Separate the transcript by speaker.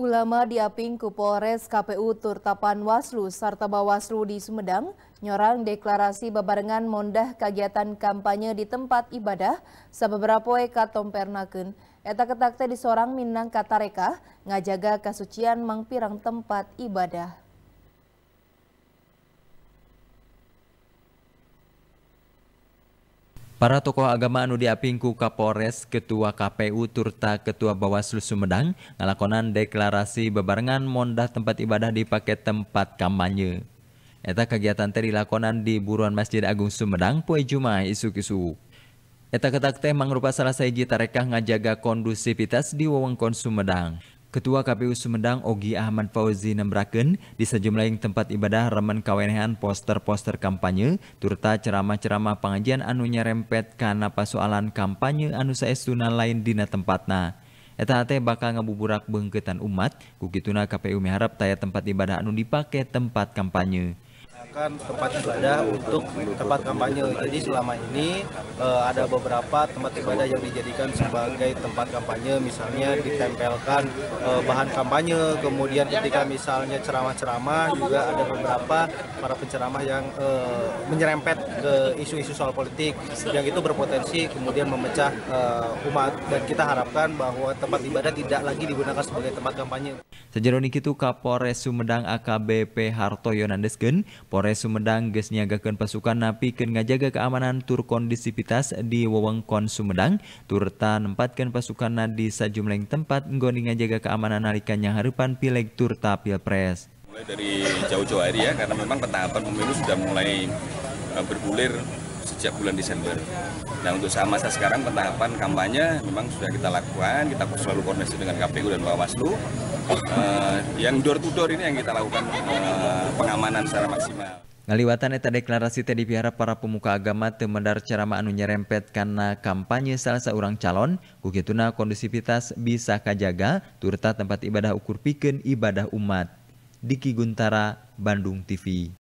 Speaker 1: Ulama diaping Aping Kupores KPU Turtapan Waslu serta Bawaslu di Sumedang nyorang deklarasi bebarengan mondah kegiatan kampanye di tempat ibadah sebeberapa eka tompernakun eta ketakte di seorang Minang Katareka ngajaga kasucian mangpirang tempat ibadah.
Speaker 2: Para tokoh agama anu diapingku Kapolres, Ketua KPU Turta Ketua Bawaslu Sumedang ngalakonan deklarasi bebarengan mondah tempat ibadah dipakai tempat kampanye. Eta kegiatan teh dilakonan di buruan Masjid Agung Sumedang poe Jumaah Isu isuk Eta ketak teh mangrupa salah saiji tarekah ngajaga kondusivitas di wewengkon Sumedang. Ketua KPU Sumedang Ogi Ahmad Fauzi nembraken di sejumlah tempat ibadah remen kawenehan poster-poster kampanye turta ceramah-ceramah pengajian anunya rempet karena persoalan kampanye anu saestuna lain dina tempatna. Eta hati bakal ngabuburak bengketan umat, kukituna KPU miharap taya tempat ibadah anu dipakai tempat kampanye
Speaker 3: akan tempat ibadah untuk tempat kampanye. Jadi selama ini eh, ada beberapa tempat ibadah yang dijadikan sebagai tempat kampanye, misalnya ditempelkan eh, bahan kampanye. Kemudian ketika misalnya ceramah-ceramah juga ada beberapa para penceramah yang eh, menyerempet ke isu-isu soal politik, yang itu berpotensi kemudian memecah umat. Dan kita harapkan bahwa tempat ibadah tidak lagi digunakan sebagai tempat kampanye.
Speaker 2: Sajaroni itu Kapolres Sumedang AKBP Harto Yonandesken, Polres Sumedang geus nyiagakeun pasukan napi kena ngajaga keamanan tur kondisivitas di wewengkon Sumedang, turta nempatkeun pasukan di sajumleng tempat nggoni ngajaga keamanan nalika nyaharepan pileg turta pilpres.
Speaker 4: Mulai dari jauh-jauh hari ya, karena memang petahapan pemilu sudah mulai e, bergulir sejak bulan Desember. Nah untuk sama masa sekarang pentahapan kampanye memang sudah kita lakukan, kita selalu koordinasi dengan KPU dan Bawaslu. Uh, yang door to door ini yang kita lakukan uh, pengamanan secara maksimal.
Speaker 2: Ngaliwatan eta deklarasi teh dipihara para pemuka agama temendar ceramah anu rempet karena kampanye salah seorang calon, kukituna kondusivitas bisa kajaga, turta tempat ibadah ukur piken ibadah umat. Diki Guntara, Bandung TV.